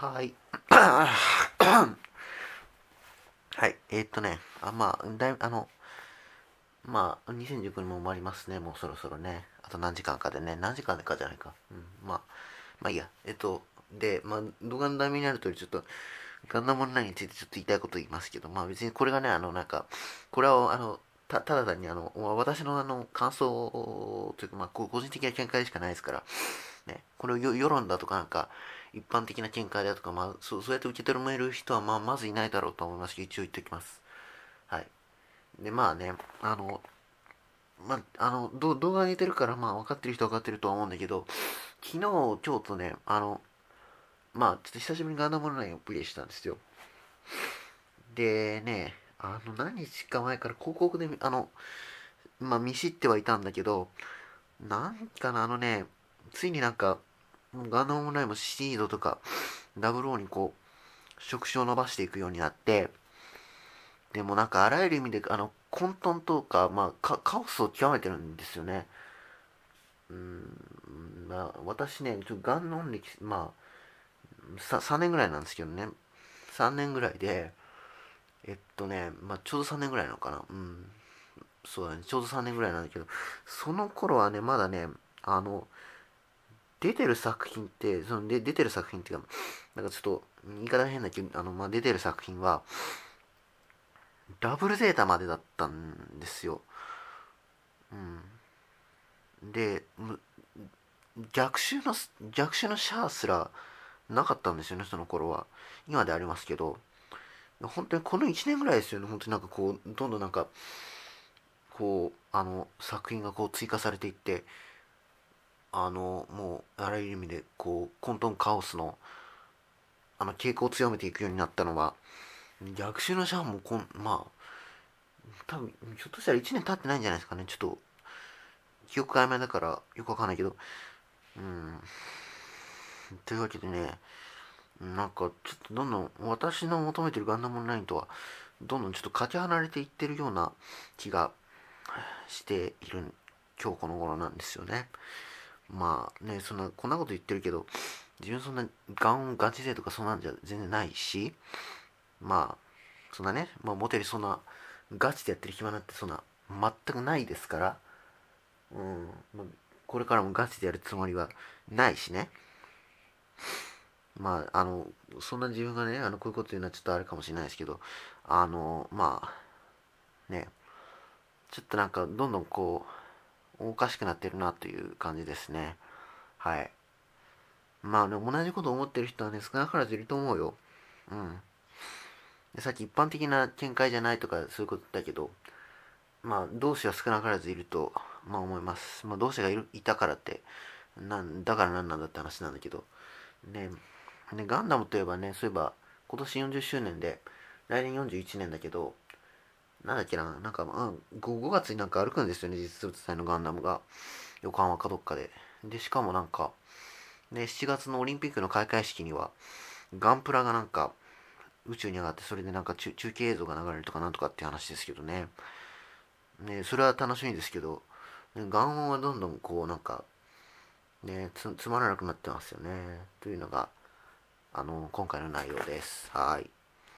はい。はい。えー、っとね、あ、まあ、だいあの、まあ、2019年も終わりますね、もうそろそろね。あと何時間かでね、何時間かじゃないか。うん、まあ、まあいいや。えっと、で、まあ、動画の題名になるとおり、ちょっと、ガンダムオンラインについてちょっと言いたいこと言いますけど、まあ別にこれがね、あの、なんか、これは、あの、たただ単にあの私のあの感想というか、まあ、個人的な見解しかないですからね。これを世論だとかなんか、一般的な見解だとか、まあ、そうそうやって受け止める人は、まあ、まずいないだろうと思います一応言っておきます。はい。で、まあね、あの、まあ、あの、動画上げてるから、まあ、分かってる人は分かってるとは思うんだけど、昨日、ちょっとね、あの、まあ、ちょっと久しぶりにガンダムオンラインをプレイしたんですよ。でね、あの、何日か前から広告で、あの、まあ、見知ってはいたんだけど、なんかな、あのね、ついになんか、ガンダムオンラインもシードとか、ダブルオーにこう、触手を伸ばしていくようになって、でもなんかあらゆる意味で、あの、混沌とか、まあ、カオスを極めてるんですよね。うん、まあ、私ね、ちょガン歴、まあ3、3年ぐらいなんですけどね、3年ぐらいで、えっとね、まあ、ちょうど3年ぐらいなのかな。うん。そうだね、ちょうど3年ぐらいなんだけど、その頃はね、まだね、あの、出てる作品って、そので出てる作品っていうか、なんかちょっと言い方変だけど、あの、まあ、出てる作品は、ダブルゼータまでだったんですよ。うん。で、逆襲の、逆襲のシャアすらなかったんですよね、その頃は。今でありますけど、本当にこの1年ぐらいですよね、本当になんかこう、どんどんなんか、こう、あの、作品がこう追加されていって、あのもうあらゆる意味でこう混沌カオスのあの傾向を強めていくようになったのは逆襲のシャアもこんまあ多分ひょっとしたら1年経ってないんじゃないですかねちょっと記憶曖昧だからよくわかんないけどうんというわけでねなんかちょっとどんどん私の求めてるガンダムオンラインとはどんどんちょっとかけ離れていってるような気がしている今日この頃なんですよね。まあねそんなこんなこと言ってるけど自分そんなガンガチ勢とかそんなんじゃ全然ないしまあそんなね、まあ、モテるそんなガチでやってる暇なんてそんな全くないですからうん、まあ、これからもガチでやるつもりはないしねまああのそんな自分がねあのこういうこと言うのはちょっとあるかもしれないですけどあのまあねちょっとなんかどんどんこうおかしくなってるなという感じですね。はい。まあ、ね、同じこと思ってる人はね、少なからずいると思うよ。うん。でさっき一般的な見解じゃないとかそういうことだけど、まあ、同志は少なからずいると、まあ思います。まあ、同志がいるいたからって、なんだから何なんだって話なんだけど。ね、ねガンダムといえばね、そういえば、今年40周年で、来年41年だけど、なんだっけな、なんか、まあ、5, 5月になんか歩くんですよね、実物体のガンダムが。横浜かどっかで。で、しかもなんか、ね、7月のオリンピックの開会式には、ガンプラがなんか、宇宙に上がって、それでなんか中継映像が流れるとかなんとかって話ですけどね。ね、それは楽しみですけど、ね、ガンオンはどんどんこう、なんか、ねつ、つまらなくなってますよね。というのが、あの、今回の内容です。はい。